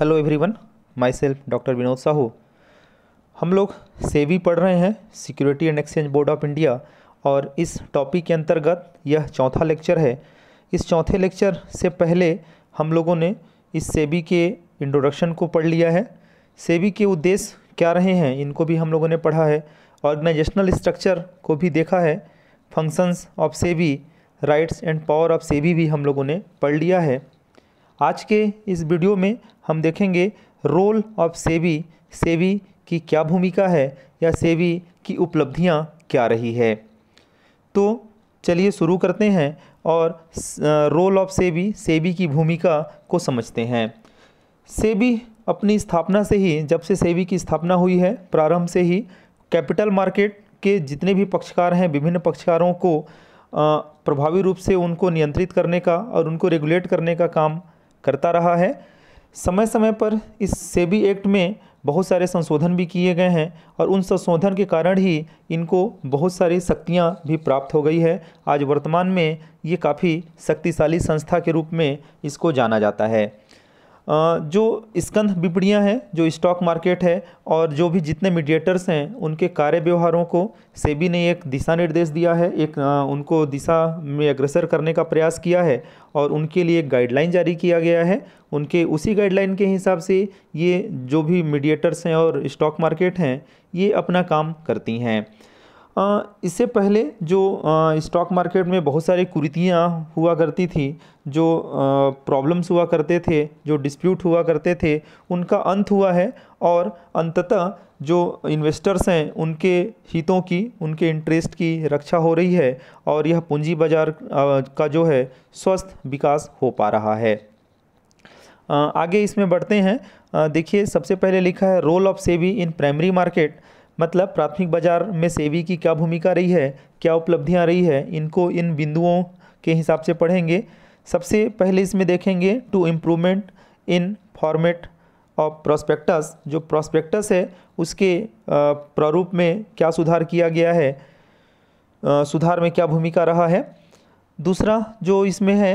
hello everyone myself doctor Vinod Sahu हम लोग SEBI पढ़ रहे हैं security and exchange board of India और इस टॉपिक के अंतर्गत यह चौथा लेक्चर है इस चौथे लेक्चर से पहले हम लोगों ने इस सेबी के इंट्रोडक्शन को पढ़ लिया है सेबी के उद्देश्य क्या रहे हैं इनको भी हम लोगों ने पढ़ा है ऑर्गेनाइजेशनल स्ट्रक्चर को भी देखा है functions of SEBI rights and power of SEBI भी हम लोगों ने पढ़ लिया है आज के इस वीडियो में हम देखेंगे रोल ऑफ सेबी सेबी की क्या भूमिका है या सेबी की उपलब्धियां क्या रही है तो चलिए शुरू करते हैं और रोल ऑफ सेबी सेबी की भूमिका को समझते हैं सेबी अपनी स्थापना से ही जब से सेबी की स्थापना हुई है प्रारंभ से ही कैपिटल मार्केट के जितने भी पक्षकार हैं विभिन्न पक्षकारों को प्रभावी रूप से उनको नियंत्रित करने का और उनको रेगुलेट करने का काम करता रहा है समय समय पर इस सेबी एक्ट में बहुत सारे संशोधन भी किए गए हैं और उन संशोधन के कारण ही इनको बहुत सारी शक्तियाँ भी प्राप्त हो गई है आज वर्तमान में ये काफ़ी शक्तिशाली संस्था के रूप में इसको जाना जाता है जो स्कंध विपड़ियाँ हैं जो स्टॉक मार्केट है और जो भी जितने मीडिएटर्स हैं उनके कार्य व्यवहारों को सेबी ने एक दिशा निर्देश दिया है एक उनको दिशा में अग्रसर करने का प्रयास किया है और उनके लिए एक गाइडलाइन जारी किया गया है उनके उसी गाइडलाइन के हिसाब से ये जो भी मीडिएटर्स हैं और स्टॉक मार्केट हैं ये अपना काम करती हैं इससे पहले जो स्टॉक मार्केट में बहुत सारी कुरीतियाँ हुआ करती थी जो प्रॉब्लम्स हुआ करते थे जो डिस्प्यूट हुआ करते थे उनका अंत हुआ है और अंततः जो इन्वेस्टर्स हैं उनके हितों की उनके इंटरेस्ट की रक्षा हो रही है और यह पूंजी बाज़ार का जो है स्वस्थ विकास हो पा रहा है आगे इसमें बढ़ते हैं देखिए सबसे पहले लिखा है role of SEBI in primary market मतलब प्राथमिक बाजार में सेवी की क्या भूमिका रही है क्या उपलब्धियाँ रही है इनको इन बिंदुओं के हिसाब से पढ़ेंगे सबसे पहले इसमें देखेंगे to improvement in format of prospectus जो प्रोस्पेक्टस है उसके प्रारूप में क्या सुधार किया गया है सुधार में क्या भूमिका रहा है दूसरा जो इसमें है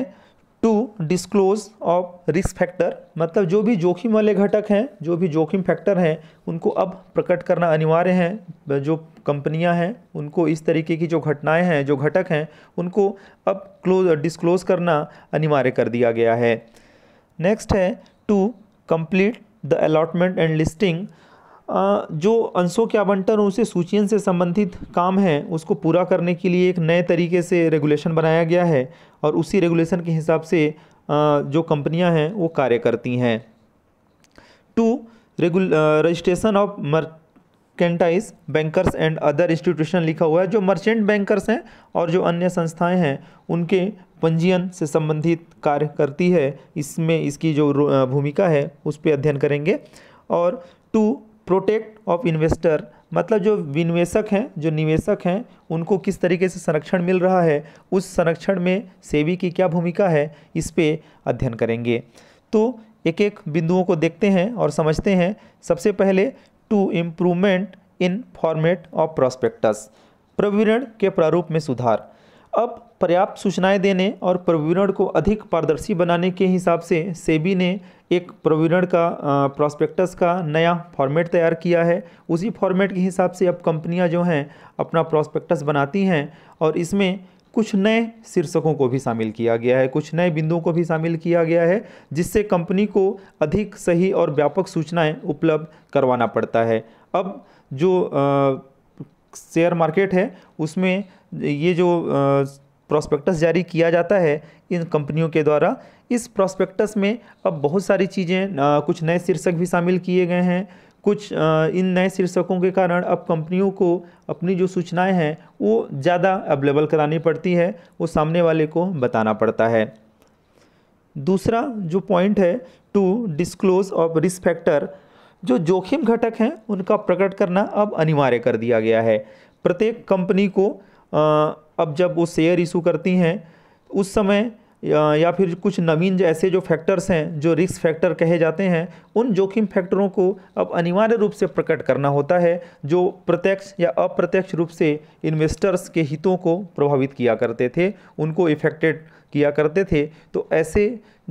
to disclose of risk factor मतलब जो भी जोखिम वाले घटक हैं जो भी जोखिम फैक्टर हैं उनको अब प्रकट करना अनिवार्य है जो कंपनियां हैं उनको इस तरीके की जो घटनाएं हैं जो घटक हैं उनको अब क्लोज डिस्क्लोज करना अनिवार्य कर दिया गया है नेक्स्ट है to complete the allotment and listing जो अंशों के आवंटन उसे सूचियन से संबंधित काम है उसको पूरा करने के लिए एक नए तरीके से रेगुलेशन बनाया गया है और उसी रेगुलेशन के हिसाब से जो कंपनियां हैं वो कार्य करती हैं टू रेगुल registration of merchant bankers and other institution लिखा हुआ है जो मर्चेंट बैंकर्स हैं और जो अन्य संस्थाएं हैं उनके पंजीयन से संबंधित कार्य करती है इसमें इसकी जो भूमिका है उस पर अध्ययन करेंगे और टू प्रोटेक्ट ऑफ इन्वेस्टर मतलब जो विनिवेशक हैं जो निवेशक हैं उनको किस तरीके से संरक्षण मिल रहा है उस संरक्षण में सेबी की क्या भूमिका है इस पर अध्ययन करेंगे तो एक एक बिंदुओं को देखते हैं और समझते हैं सबसे पहले to improvement in format of prospectus प्रविरण के प्रारूप में सुधार अब पर्याप्त सूचनाएं देने और प्रवीणन को अधिक पारदर्शी बनाने के हिसाब से सेबी ने एक प्रवीणन का प्रॉस्पेक्टस का नया फॉर्मेट तैयार किया है उसी फॉर्मेट के हिसाब से अब कंपनियां जो हैं अपना प्रॉस्पेक्टस बनाती हैं और इसमें कुछ नए शीर्षकों को भी शामिल किया गया है कुछ नए बिंदुओं को भी शामिल किया गया है जिससे कंपनी को अधिक सही और व्यापक सूचनाएँ उपलब्ध करवाना पड़ता है अब जो शेयर मार्केट है उसमें ये जो आ, प्रॉस्पेक्टस जारी किया जाता है इन कंपनियों के द्वारा इस प्रॉस्पेक्टस में अब बहुत सारी चीज़ें कुछ नए शीर्षक भी शामिल किए गए हैं कुछ इन नए शीर्षकों के कारण अब कंपनियों को अपनी जो सूचनाएं हैं वो ज़्यादा अवेलेबल करानी पड़ती है वो सामने वाले को बताना पड़ता है दूसरा जो पॉइंट है to disclose of risk factor जो जोखिम घटक हैं उनका प्रकट करना अब अनिवार्य कर दिया गया है प्रत्येक कंपनी को आ, अब जब वो शेयर इशू करती हैं उस समय या, फिर कुछ नवीन ऐसे जो फैक्टर्स हैं जो रिस्क फैक्टर कहे जाते हैं उन जोखिम फैक्टरों को अब अनिवार्य रूप से प्रकट करना होता है जो प्रत्यक्ष या अप्रत्यक्ष रूप से इन्वेस्टर्स के हितों को प्रभावित किया करते थे उनको इफेक्टेड किया करते थे तो ऐसे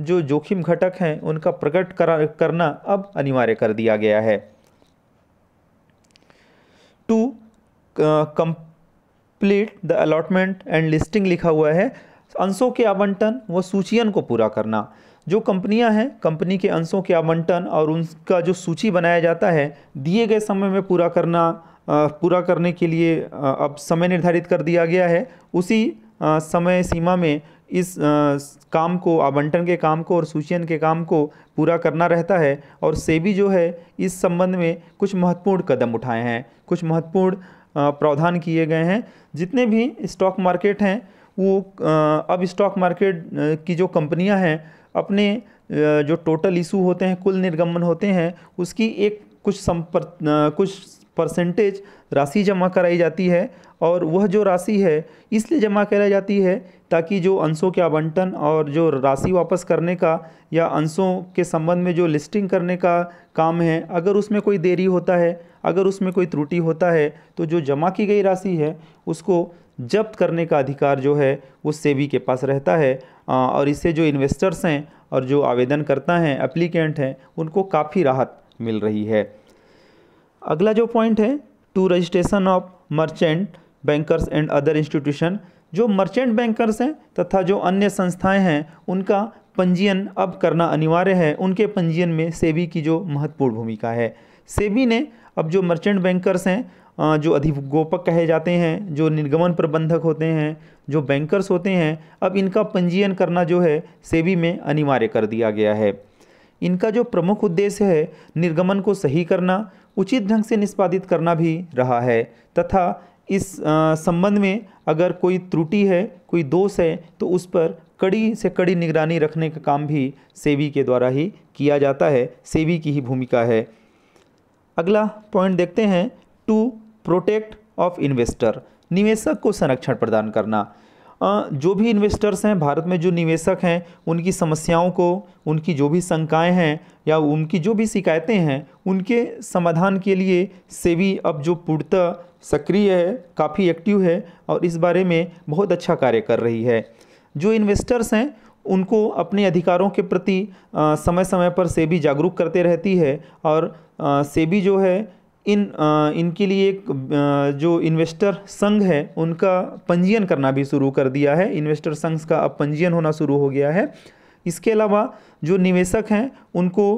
जो जोखिम घटक हैं उनका प्रकट करना अब अनिवार्य कर दिया गया है to complete the allotment and listing लिखा हुआ है अंशों के आवंटन व सूचियन को पूरा करना जो कंपनियां हैं कंपनी के अंशों के आवंटन और उनका जो सूची बनाया जाता है दिए गए समय में पूरा करना पूरा करने के लिए अब समय निर्धारित कर दिया गया है उसी समय सीमा में इस काम को आवंटन के काम को और सूचियन के काम को पूरा करना रहता है और सेबी जो है इस संबंध में कुछ महत्वपूर्ण कदम उठाए हैं कुछ महत्वपूर्ण प्रावधान किए गए हैं जितने भी स्टॉक मार्केट हैं वो अब स्टॉक मार्केट की जो कंपनियां हैं अपने जो टोटल इशू होते हैं कुल निर्गमन होते हैं उसकी एक कुछ संपर् कुछ परसेंटेज राशि जमा कराई जाती है और वह जो राशि है इसलिए जमा कराई जाती है ताकि जो अंशों के आवंटन और जो राशि वापस करने का या अंशों के संबंध में जो लिस्टिंग करने का काम है अगर उसमें कोई देरी होता है अगर उसमें कोई त्रुटि होता है तो जो जमा की गई राशि है उसको जब्त करने का अधिकार जो है वो सेबी के पास रहता है और इससे जो इन्वेस्टर्स हैं और जो आवेदन करता हैं एप्लीकेंट हैं उनको काफ़ी राहत मिल रही है अगला जो पॉइंट है to registration of merchant bankers and other institution जो मर्चेंट बैंकर्स हैं तथा जो अन्य संस्थाएं हैं उनका पंजीयन अब करना अनिवार्य है उनके पंजीयन में सेबी की जो महत्वपूर्ण भूमिका है सेबी ने अब जो मर्चेंट बैंकर्स हैं जो अधिगोपक कहे जाते हैं जो निर्गमन प्रबंधक होते हैं जो बैंकर्स होते हैं अब इनका पंजीयन करना जो है सेबी में अनिवार्य कर दिया गया है इनका जो प्रमुख उद्देश्य है निर्गमन को सही करना उचित ढंग से निष्पादित करना भी रहा है तथा इस संबंध में अगर कोई त्रुटि है कोई दोष है तो उस पर कड़ी से कड़ी निगरानी रखने का काम भी सेबी के द्वारा ही किया जाता है सेबी की ही भूमिका है अगला पॉइंट देखते हैं टू प्रोटेक्ट ऑफ इन्वेस्टर निवेशक को संरक्षण प्रदान करना जो भी इन्वेस्टर्स हैं भारत में जो निवेशक हैं उनकी समस्याओं को उनकी जो भी शंकाएँ हैं या उनकी जो भी शिकायतें हैं उनके समाधान के लिए सेवी अब जो पूर्णतः सक्रिय है काफ़ी एक्टिव है और इस बारे में बहुत अच्छा कार्य कर रही है जो इन्वेस्टर्स हैं उनको अपने अधिकारों के प्रति समय समय पर सेबी जागरूक करते रहती है और सेबी जो है इन आ, इनके लिए एक आ, जो इन्वेस्टर संघ है उनका पंजीयन करना भी शुरू कर दिया है इन्वेस्टर संघ का अब पंजीयन होना शुरू हो गया है इसके अलावा जो निवेशक हैं उनको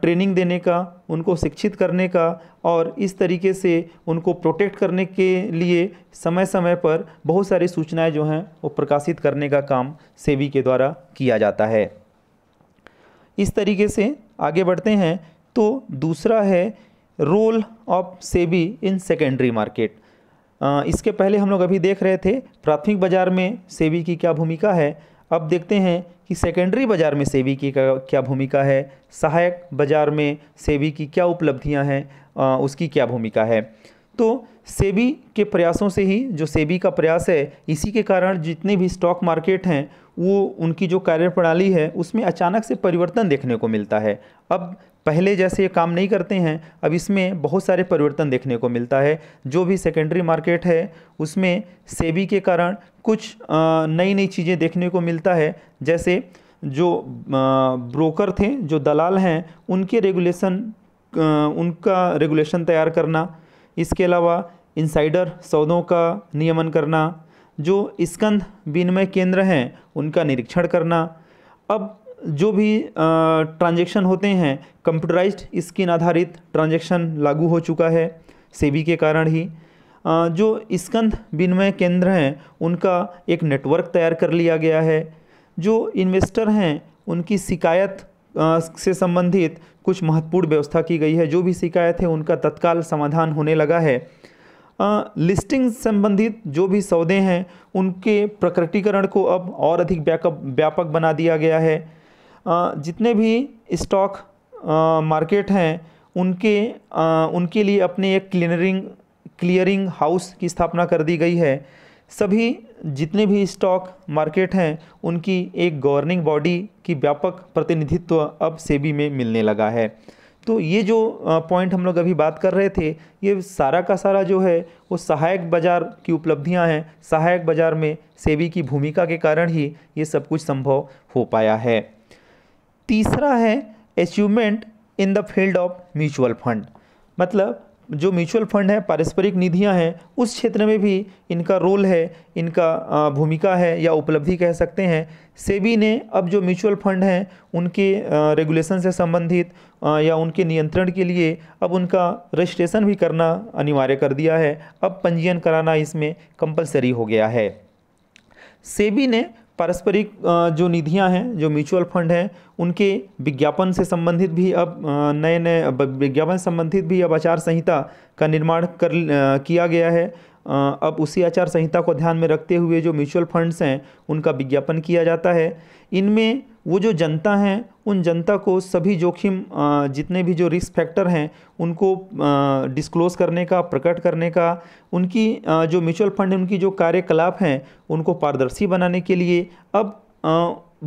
ट्रेनिंग देने का उनको शिक्षित करने का और इस तरीके से उनको प्रोटेक्ट करने के लिए समय समय पर बहुत सारी सूचनाएं जो हैं वो प्रकाशित करने का काम सेबी के द्वारा किया जाता है इस तरीके से आगे बढ़ते हैं तो दूसरा है role of SEBI in secondary market इसके पहले हम लोग अभी देख रहे थे प्राथमिक बाजार में सेबी की क्या भूमिका है अब देखते हैं कि सेकेंडरी बाजार में सेबी की क्या भूमिका है सहायक बाजार में सेबी की क्या उपलब्धियां हैं उसकी क्या भूमिका है तो सेबी के प्रयासों से ही जो सेबी का प्रयास है इसी के कारण जितने भी स्टॉक मार्केट हैं वो उनकी जो कार्य प्रणाली है उसमें अचानक से परिवर्तन देखने को मिलता है अब पहले जैसे ये काम नहीं करते हैं अब इसमें बहुत सारे परिवर्तन देखने को मिलता है जो भी सेकेंडरी मार्केट है उसमें सेबी के कारण कुछ नई नई चीज़ें देखने को मिलता है जैसे जो ब्रोकर थे जो दलाल हैं उनके रेगुलेशन उनका रेगुलेशन तैयार करना इसके अलावा इनसाइडर सौदों का नियमन करना जो स्कंद विनिमय केंद्र हैं उनका निरीक्षण करना अब जो भी ट्रांजैक्शन होते हैं कंप्यूटराइज्ड स्किन आधारित ट्रांजैक्शन लागू हो चुका है सेबी के कारण ही आ, जो स्कंद विनिमय केंद्र हैं उनका एक नेटवर्क तैयार कर लिया गया है जो इन्वेस्टर हैं उनकी शिकायत से संबंधित कुछ महत्वपूर्ण व्यवस्था की गई है जो भी शिकायत है उनका तत्काल समाधान होने लगा है लिस्टिंग संबंधित जो भी सौदे हैं उनके प्रकटीकरण को अब और अधिक व्यापक व्यापक बना दिया गया है आ, जितने भी स्टॉक मार्केट हैं उनके आ, उनके लिए अपने एक क्लियरिंग क्लियरिंग हाउस की स्थापना कर दी गई है सभी जितने भी स्टॉक मार्केट हैं उनकी एक गवर्निंग बॉडी की व्यापक प्रतिनिधित्व अब सेबी में मिलने लगा है तो ये जो पॉइंट हम लोग अभी बात कर रहे थे ये सारा का सारा जो है वो सहायक बाज़ार की उपलब्धियां हैं सहायक बाज़ार में सेबी की भूमिका के कारण ही ये सब कुछ संभव हो पाया है तीसरा है achievement in the field of mutual fund मतलब जो म्यूचुअल फंड है पारस्परिक निधियां हैं उस क्षेत्र में भी इनका रोल है इनका भूमिका है या उपलब्धि कह सकते हैं सेबी ने अब जो म्यूचुअल फंड हैं उनके रेगुलेशन से संबंधित या उनके नियंत्रण के लिए अब उनका रजिस्ट्रेशन भी करना अनिवार्य कर दिया है अब पंजीयन कराना इसमें कंपलसरी हो गया है सेबी ने पारस्परिक जो निधियां हैं जो म्यूचुअल फंड हैं उनके विज्ञापन से संबंधित भी अब नए नए विज्ञापन संबंधित भी अब आचार संहिता का निर्माण कर किया गया है अब उसी आचार संहिता को ध्यान में रखते हुए जो म्यूचुअल फंड्स हैं उनका विज्ञापन किया जाता है इनमें वो जो जनता हैं उन जनता को सभी जोखिम जितने भी जो रिस्क फैक्टर हैं उनको डिस्क्लोज़ करने का प्रकट करने का उनकी जो म्यूचुअल फंड उनकी जो कार्यकलाप हैं उनको पारदर्शी बनाने के लिए अब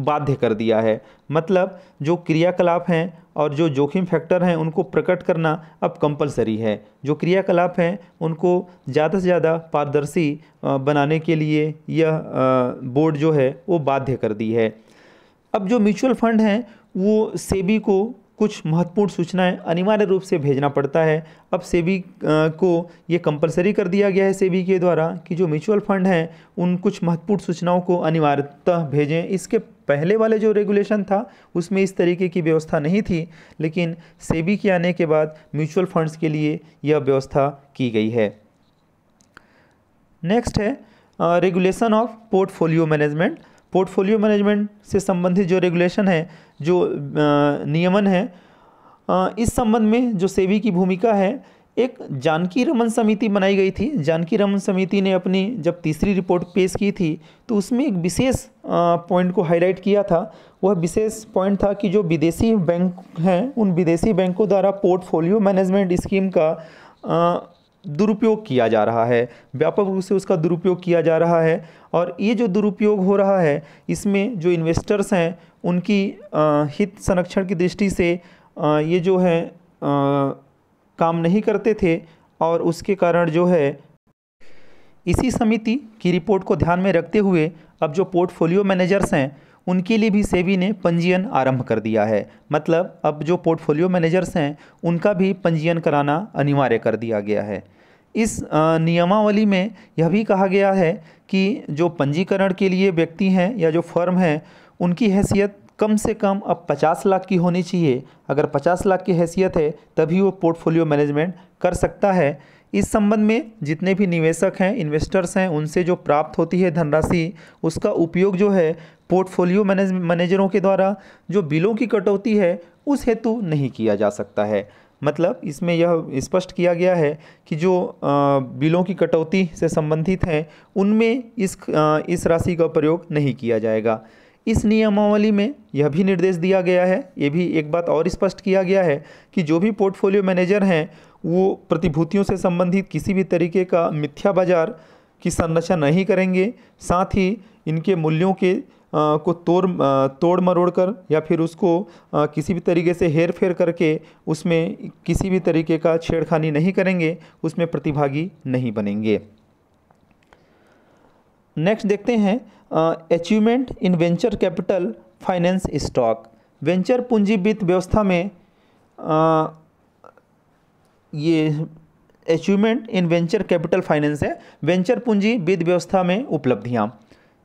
बाध्य कर दिया है मतलब जो क्रियाकलाप हैं और जो जोखिम फैक्टर हैं उनको प्रकट करना अब कंपलसरी है जो क्रियाकलाप हैं उनको ज़्यादा से ज़्यादा पारदर्शी बनाने के लिए यह बोर्ड जो है वो बाध्य कर दी है अब जो म्यूचुअल फंड हैं वो सेबी को कुछ महत्वपूर्ण सूचनाएं अनिवार्य रूप से भेजना पड़ता है अब सेबी को ये कंपलसरी कर दिया गया है सेबी के द्वारा कि जो म्यूचुअल फंड हैं उन कुछ महत्वपूर्ण सूचनाओं को अनिवार्यतः भेजें इसके पहले वाले जो रेगुलेशन था उसमें इस तरीके की व्यवस्था नहीं थी लेकिन सेबी के आने के बाद म्यूचुअल फंड्स के लिए यह व्यवस्था की गई है नेक्स्ट है regulation of portfolio management portfolio management से संबंधित जो रेगुलेशन है जो नियमन है इस संबंध में जो सेबी की भूमिका है एक जानकी रमन समिति बनाई गई थी जानकी रमन समिति ने अपनी जब तीसरी रिपोर्ट पेश की थी तो उसमें एक विशेष पॉइंट को हाईलाइट किया था वह विशेष पॉइंट था कि जो विदेशी बैंक हैं उन विदेशी बैंकों द्वारा पोर्टफोलियो मैनेजमेंट स्कीम का दुरुपयोग किया जा रहा है व्यापक रूप से उसका दुरुपयोग किया जा रहा है और ये जो दुरुपयोग हो रहा है इसमें जो इन्वेस्टर्स हैं उनकी हित संरक्षण की दृष्टि से ये जो है काम नहीं करते थे और उसके कारण जो है इसी समिति की रिपोर्ट को ध्यान में रखते हुए अब जो पोर्टफोलियो मैनेजर्स हैं उनके लिए भी सेबी ने पंजीयन आरंभ कर दिया है मतलब अब जो पोर्टफोलियो मैनेजर्स हैं उनका भी पंजीयन कराना अनिवार्य कर दिया गया है इस नियमावली में यह भी कहा गया है कि जो पंजीकरण के लिए व्यक्ति हैं या जो फर्म हैं उनकी हैसियत कम से कम अब 50 लाख की होनी चाहिए अगर 50 लाख की हैसियत है तभी वो पोर्टफोलियो मैनेजमेंट कर सकता है इस संबंध में जितने भी निवेशक हैं इन्वेस्टर्स हैं उनसे जो प्राप्त होती है धनराशि उसका उपयोग जो है पोर्टफोलियो मैनेज मैनेजरों के द्वारा जो बिलों की कटौती है उस हेतु नहीं किया जा सकता है मतलब इसमें यह स्पष्ट किया गया है कि जो बिलों की कटौती से संबंधित हैं उनमें इस इस राशि का प्रयोग नहीं किया जाएगा इस नियमावली में यह भी निर्देश दिया गया है ये भी एक बात और स्पष्ट किया गया है कि जो भी पोर्टफोलियो मैनेजर हैं वो प्रतिभूतियों से संबंधित किसी भी तरीके का मिथ्या बाजार की संरचना नहीं करेंगे साथ ही इनके मूल्यों के आ, को तोड़ आ, तोड़ मरोड़ कर या फिर उसको आ, किसी भी तरीके से हेर फेर करके उसमें किसी भी तरीके का छेड़खानी नहीं करेंगे उसमें प्रतिभागी नहीं बनेंगे नेक्स्ट देखते हैं achievement in venture capital finance stock venture पूंजी वित्त व्यवस्था में ये achievement in venture capital finance है वेंचर पूंजी विध व्यवस्था में उपलब्धियाँ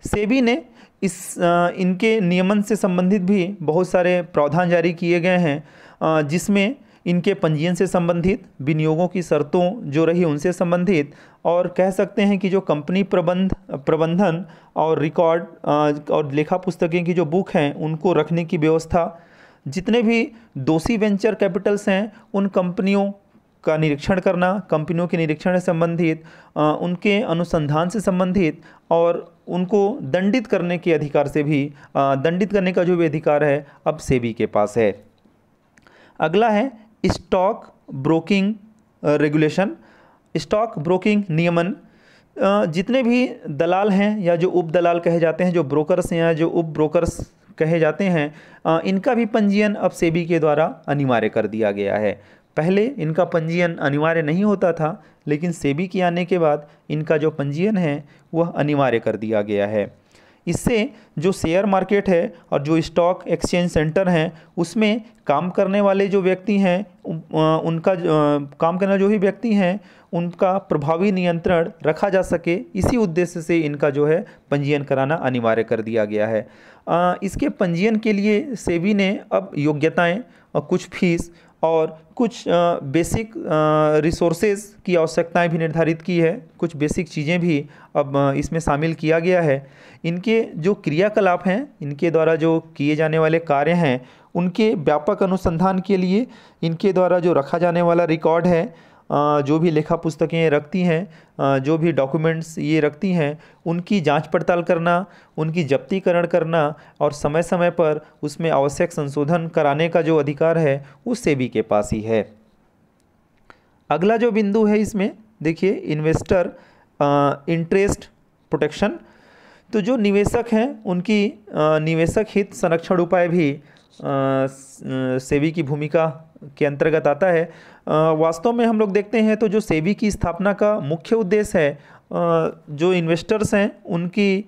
सेबी ने इस आ, इनके नियमन से संबंधित भी बहुत सारे प्रावधान जारी किए गए हैं जिसमें इनके पंजीयन से संबंधित विनियोगों की शर्तों जो रही उनसे संबंधित और कह सकते हैं कि जो कंपनी प्रबंध प्रबंधन और रिकॉर्ड और लेखा पुस्तकें की जो बुक हैं उनको रखने की व्यवस्था जितने भी दोषी वेंचर कैपिटल्स हैं उन कंपनियों का निरीक्षण करना कंपनियों के निरीक्षण से संबंधित उनके अनुसंधान से संबंधित और उनको दंडित करने के अधिकार से भी दंडित करने का जो भी अधिकार है अब सेबी के पास है अगला है stock broking regulation stock broking नियमन जितने भी दलाल हैं या जो उप दलाल कहे जाते हैं जो ब्रोकर्स हैं या जो उप ब्रोकर्स कहे जाते हैं इनका भी पंजीयन अब सेबी के द्वारा अनिवार्य कर दिया गया है पहले इनका पंजीयन अनिवार्य नहीं होता था लेकिन सेबी के आने के बाद इनका जो पंजीयन है वह अनिवार्य कर दिया गया है इससे जो शेयर मार्केट है और जो स्टॉक एक्सचेंज सेंटर हैं उसमें काम करने वाले जो व्यक्ति हैं उनका काम करने जो भी व्यक्ति हैं उनका प्रभावी नियंत्रण रखा जा सके इसी उद्देश्य से इनका जो है पंजीयन कराना अनिवार्य कर दिया गया है इसके पंजीयन के लिए सेबी ने अब योग्यताएं और कुछ फीस और कुछ बेसिक रिसोर्सेज की आवश्यकताएं भी निर्धारित की है कुछ बेसिक चीज़ें भी अब इसमें शामिल किया गया है इनके जो क्रियाकलाप हैं इनके द्वारा जो किए जाने वाले कार्य हैं उनके व्यापक अनुसंधान के लिए इनके द्वारा जो रखा जाने वाला रिकॉर्ड है जो भी लेखा पुस्तकें रखती हैं जो भी डॉक्यूमेंट्स ये रखती हैं उनकी जांच पड़ताल करना उनकी जब्तीकरण करना और समय समय पर उसमें आवश्यक संशोधन कराने का जो अधिकार है वो सेबी के पास ही है अगला जो बिंदु है इसमें देखिए इन्वेस्टर इंटरेस्ट प्रोटेक्शन तो जो निवेशक हैं उनकी निवेशक हित संरक्षण उपाय भी सेबी की भूमिका के अंतर्गत आता है वास्तव में हम लोग देखते हैं तो जो सेबी की स्थापना का मुख्य उद्देश्य है जो इन्वेस्टर्स हैं उनकी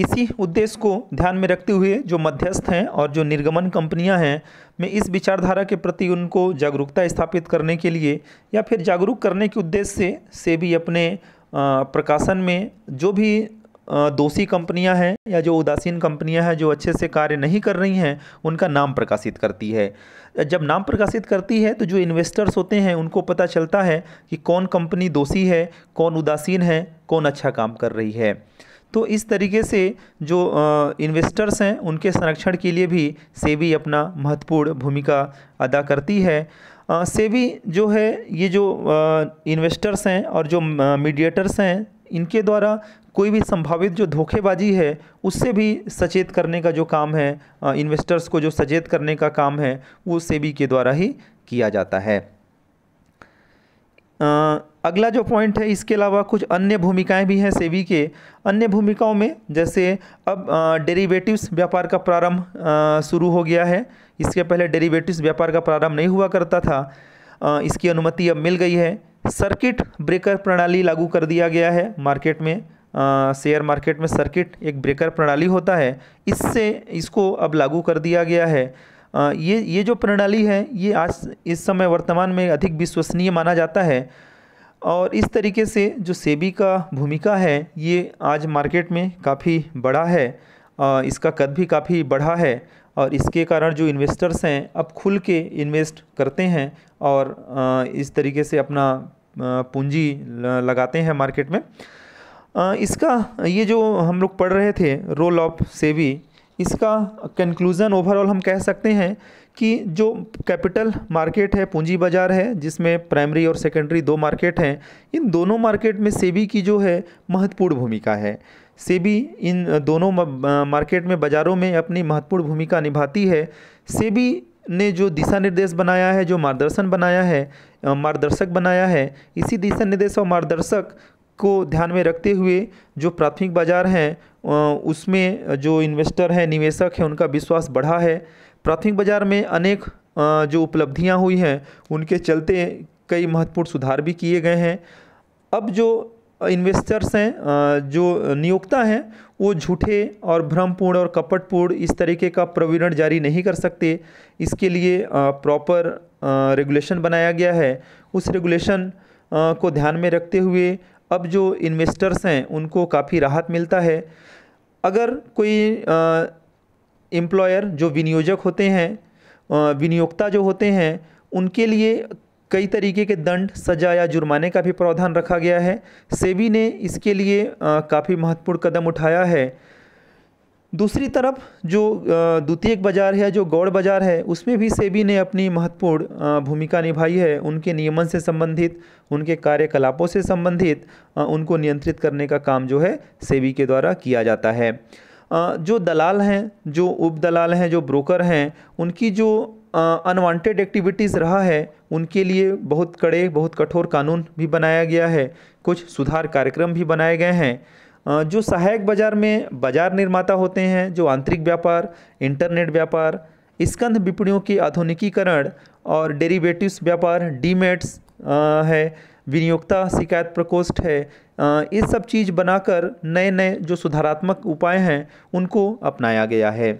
इसी उद्देश्य को ध्यान में रखते हुए जो मध्यस्थ हैं और जो निर्गमन कंपनियां हैं में इस विचारधारा के प्रति उनको जागरूकता स्थापित करने के लिए या फिर जागरूक करने के उद्देश्य से सेबी अपने प्रकाशन में जो भी दोषी कंपनियां हैं या जो उदासीन कंपनियां हैं जो अच्छे से कार्य नहीं कर रही हैं उनका नाम प्रकाशित करती है जब नाम प्रकाशित करती है तो जो इन्वेस्टर्स होते हैं उनको पता चलता है कि कौन कंपनी दोषी है कौन उदासीन है कौन अच्छा काम कर रही है तो इस तरीके से जो इन्वेस्टर्स हैं उनके संरक्षण के लिए भी सेबी अपना महत्वपूर्ण भूमिका अदा करती है सेबी जो है ये जो इन्वेस्टर्स हैं और जो मीडिएटर्स हैं इनके द्वारा कोई भी संभावित जो धोखेबाजी है उससे भी सचेत करने का जो काम है इन्वेस्टर्स को जो सचेत करने का काम है वो सेबी के द्वारा ही किया जाता है आ, अगला जो पॉइंट है इसके अलावा कुछ अन्य भूमिकाएं भी हैं सेबी के अन्य भूमिकाओं में जैसे अब डेरिवेटिव्स व्यापार का प्रारंभ शुरू हो गया है इसके पहले डेरिवेटिव्स व्यापार का प्रारंभ नहीं हुआ करता था आ, इसकी अनुमति अब मिल गई है सर्किट ब्रेकर प्रणाली लागू कर दिया गया है मार्केट में शेयर मार्केट में सर्किट एक ब्रेकर प्रणाली होता है इससे इसको अब लागू कर दिया गया है आ, ये ये जो प्रणाली है ये आज इस समय वर्तमान में अधिक विश्वसनीय माना जाता है और इस तरीके से जो सेबी का भूमिका है ये आज मार्केट में काफ़ी बड़ा है आ, इसका कद भी काफ़ी बढ़ा है और इसके कारण जो इन्वेस्टर्स हैं अब खुल के इन्वेस्ट करते हैं और इस तरीके से अपना पूंजी लगाते हैं मार्केट में इसका ये जो हम लोग पढ़ रहे थे रोल ऑफ सेवी इसका कंक्लूज़न ओवरऑल हम कह सकते हैं कि जो कैपिटल मार्केट है पूंजी बाज़ार है जिसमें प्राइमरी और सेकेंडरी दो मार्केट हैं इन दोनों मार्केट में सेबी की जो है महत्वपूर्ण भूमिका है सेबी इन दोनों मार्केट में बाज़ारों में अपनी महत्वपूर्ण भूमिका निभाती है सेबी ने जो दिशा निर्देश बनाया है जो मार्गदर्शन बनाया है मार्गदर्शक बनाया है इसी दिशा निर्देश और मार्गदर्शक को ध्यान में रखते हुए जो प्राथमिक बाज़ार हैं उसमें जो इन्वेस्टर हैं निवेशक हैं उनका विश्वास बढ़ा है प्राथमिक बाज़ार में अनेक जो उपलब्धियां हुई हैं उनके चलते कई महत्वपूर्ण सुधार भी किए गए हैं अब जो इन्वेस्टर्स हैं जो नियोक्ता हैं वो झूठे और भ्रमपूर्ण और कपटपूर्ण इस तरीके का प्रवीण जारी नहीं कर सकते इसके लिए प्रॉपर रेगुलेशन बनाया गया है उस रेगुलेशन को ध्यान में रखते हुए अब जो इन्वेस्टर्स हैं उनको काफ़ी राहत मिलता है अगर कोई एम्प्लॉयर जो विनियोजक होते हैं विनियोक्ता जो होते हैं उनके लिए कई तरीके के दंड सजा या जुर्माने का भी प्रावधान रखा गया है सेबी ने इसके लिए काफ़ी महत्वपूर्ण कदम उठाया है दूसरी तरफ जो द्वितीयक बाजार है जो गौड़ बाजार है उसमें भी सेबी ने अपनी महत्वपूर्ण भूमिका निभाई है उनके नियमन से संबंधित उनके कार्यकलापों से संबंधित उनको नियंत्रित करने का काम जो है सेबी के द्वारा किया जाता है जो दलाल हैं जो उप दलाल हैं जो ब्रोकर हैं उनकी जो अनवांटेड एक्टिविटीज़ रहा है उनके लिए बहुत कड़े बहुत कठोर कानून भी बनाया गया है कुछ सुधार कार्यक्रम भी बनाए गए हैं जो सहायक बाजार में बाजार निर्माता होते हैं जो आंतरिक व्यापार इंटरनेट व्यापार स्कंध विपणियों के आधुनिकीकरण और डेरिवेटिव्स व्यापार डीमेट्स है विनियोक्ता शिकायत प्रकोष्ठ है ये सब चीज़ बनाकर नए नए जो सुधारात्मक उपाय हैं उनको अपनाया गया है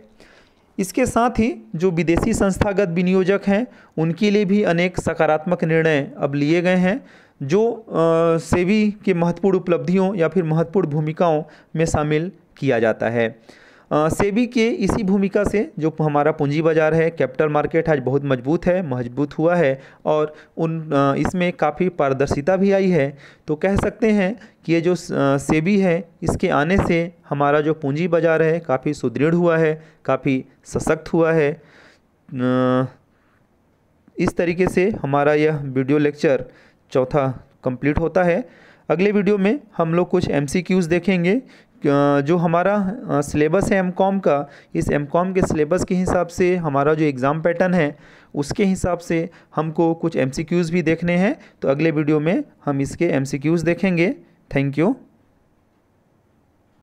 इसके साथ ही जो विदेशी संस्थागत विनियोजक हैं उनके लिए भी अनेक सकारात्मक निर्णय अब लिए गए हैं जो सेवी के महत्वपूर्ण उपलब्धियों या फिर महत्वपूर्ण भूमिकाओं में शामिल किया जाता है सेबी के इसी भूमिका से जो हमारा पूंजी बाजार है कैपिटल मार्केट आज बहुत मजबूत है मजबूत हुआ है और उन इसमें काफ़ी पारदर्शिता भी आई है तो कह सकते हैं कि ये जो सेबी है इसके आने से हमारा जो पूंजी बाजार है काफ़ी सुदृढ़ हुआ है काफ़ी सशक्त हुआ है इस तरीके से हमारा यह वीडियो लेक्चर चौथा कंप्लीट होता है अगले वीडियो में हम लोग कुछ एम देखेंगे जो हमारा सिलेबस है एम का इस एम के सिलेबस के हिसाब से हमारा जो एग्ज़ाम पैटर्न है उसके हिसाब से हमको कुछ एम भी देखने हैं तो अगले वीडियो में हम इसके एम देखेंगे थैंक यू